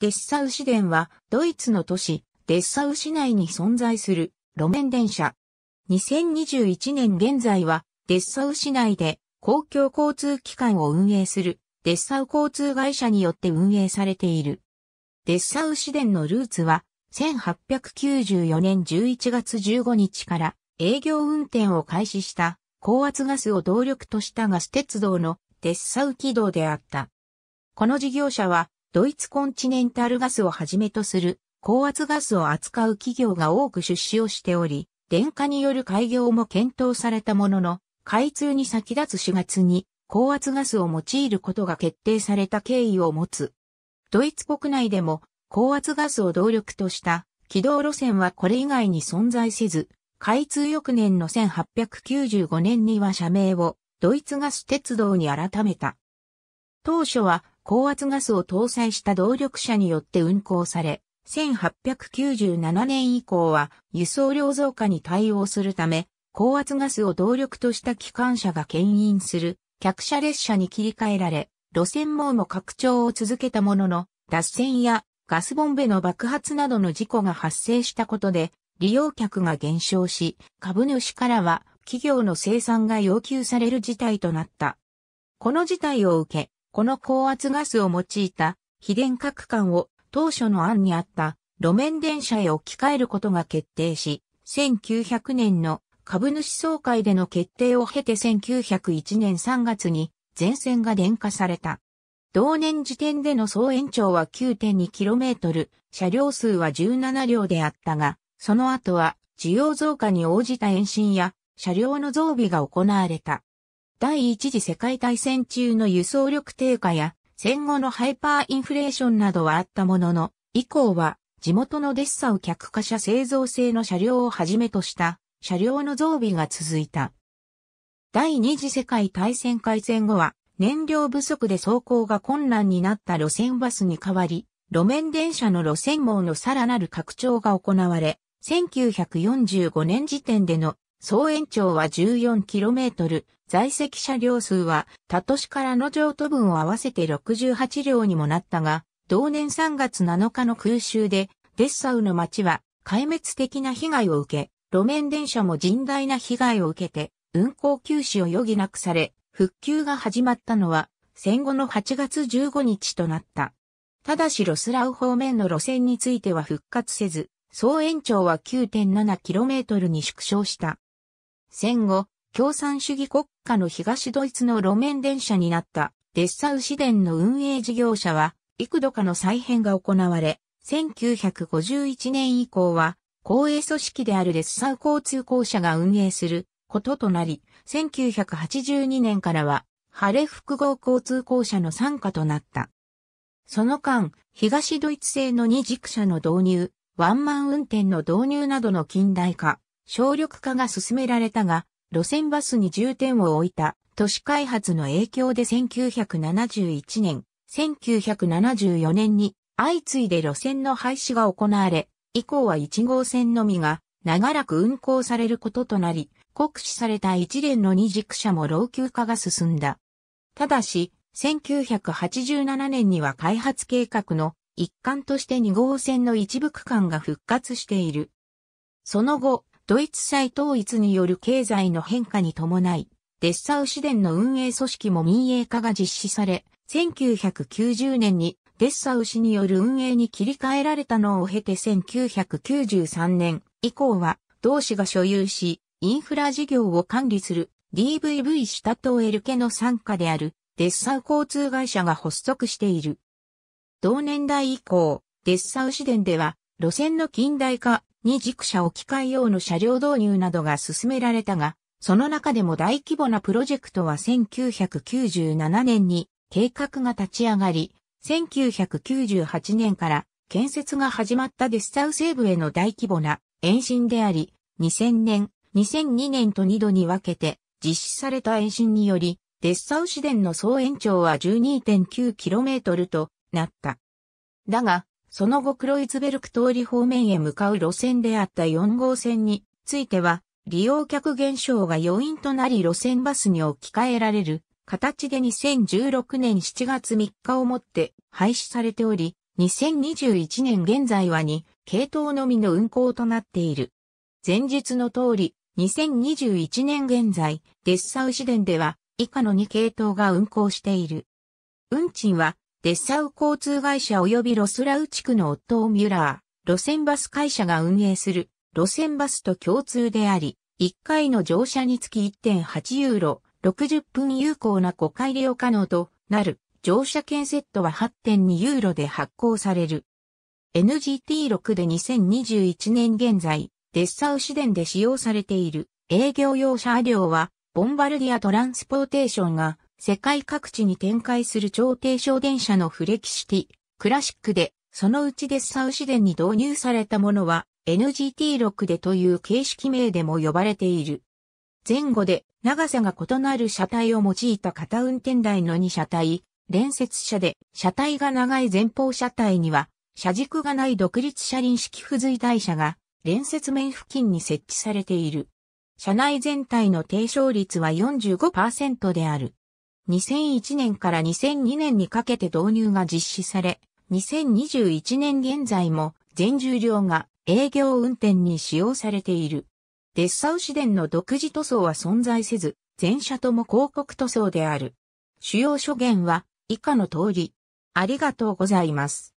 デッサウ市電は、ドイツの都市、デッサウ市内に存在する路面電車。2021年現在は、デッサウ市内で公共交通機関を運営するデッサウ交通会社によって運営されている。デッサウ市電のルーツは、1894年11月15日から営業運転を開始した高圧ガスを動力としたガス鉄道のデッサウ軌道であった。この事業者はドイツコンチネンタルガスをはじめとする高圧ガスを扱う企業が多く出資をしており、電化による開業も検討されたものの、開通に先立つ4月に高圧ガスを用いることが決定された経緯を持つ。ドイツ国内でも高圧ガスを動力とした軌道路線はこれ以外に存在せず、開通翌年の1895年には社名をドイツガス鉄道に改めた。当初は高圧ガスを搭載した動力車によって運行され、1897年以降は輸送量増加に対応するため、高圧ガスを動力とした機関車が牽引する客車列車に切り替えられ、路線網も拡張を続けたものの、脱線やガスボンベの爆発などの事故が発生したことで、利用客が減少し、株主からは企業の生産が要求される事態となった。この事態を受け、この高圧ガスを用いた非電化区間を当初の案にあった路面電車へ置き換えることが決定し、1900年の株主総会での決定を経て1901年3月に全線が電化された。同年時点での総延長は 9.2km、車両数は17両であったが、その後は需要増加に応じた延伸や車両の増備が行われた。第一次世界大戦中の輸送力低下や戦後のハイパーインフレーションなどはあったものの、以降は地元のデッサを客貨車製造製の車両をはじめとした車両の増備が続いた。第二次世界大戦開戦後は燃料不足で走行が困難になった路線バスに代わり、路面電車の路線網のさらなる拡張が行われ、1945年時点での総延長は 14km、在籍車両数は、他都市からの譲渡分を合わせて68両にもなったが、同年3月7日の空襲で、デッサウの町は壊滅的な被害を受け、路面電車も甚大な被害を受けて、運行休止を余儀なくされ、復旧が始まったのは、戦後の8月15日となった。ただしロスラウ方面の路線については復活せず、総延長は 9.7km に縮小した。戦後、共産主義国家の東ドイツの路面電車になったデッサウ市電の運営事業者は幾度かの再編が行われ、1951年以降は公営組織であるデッサウ交通公社が運営することとなり、1982年からはハレ複合交通公社の参加となった。その間、東ドイツ製の二軸車の導入、ワンマン運転の導入などの近代化、省力化が進められたが、路線バスに重点を置いた都市開発の影響で1971年、1974年に相次いで路線の廃止が行われ、以降は1号線のみが長らく運行されることとなり、酷使された一連の二軸車も老朽化が進んだ。ただし、1987年には開発計画の一環として2号線の一部区間が復活している。その後、ドイツ再統一による経済の変化に伴い、デッサウ市電の運営組織も民営化が実施され、1990年にデッサウ市による運営に切り替えられたのを経て1993年以降は同市が所有し、インフラ事業を管理する DVV シタトエルケの参加であるデッサウ交通会社が発足している。同年代以降、デッサウ市電では路線の近代化、二軸車置き換え用の車両導入などが進められたが、その中でも大規模なプロジェクトは1997年に計画が立ち上がり、1998年から建設が始まったデッサウ西部への大規模な延伸であり、2000年、2002年と2度に分けて実施された延伸により、デッサウ市電の総延長は 12.9km となった。だが、その後クロイツベルク通り方面へ向かう路線であった4号線については、利用客減少が要因となり路線バスに置き換えられる形で2016年7月3日をもって廃止されており、2021年現在は2系統のみの運行となっている。前述の通り、2021年現在、デッサウ市電では以下の2系統が運行している。運賃はデッサウ交通会社及びロスラウ地区のオットー・ミュラー、路線バス会社が運営する路線バスと共通であり、1回の乗車につき1.8ユーロ、60分有効な5回利用可能となる乗車券セットは8.2ユーロで発行される。NGT6 で2021年現在、デッサウ市電で使用されている営業用車両は、ボンバルディアトランスポーテーションが世界各地に展開する超低小電車のフレキシティ、クラシックで、そのうちデッサウデ電に導入されたものは NGT6 でという形式名でも呼ばれている。前後で長さが異なる車体を用いた片運転台の2車体、連接車で車体が長い前方車体には、車軸がない独立車輪式付随台車が連接面付近に設置されている。車内全体の低床率は45%である。2001年から2002年にかけて導入が実施され、2021年現在も全重量が営業運転に使用されている。デッサウデンの独自塗装は存在せず、全車とも広告塗装である。主要諸言は以下の通り。ありがとうございます。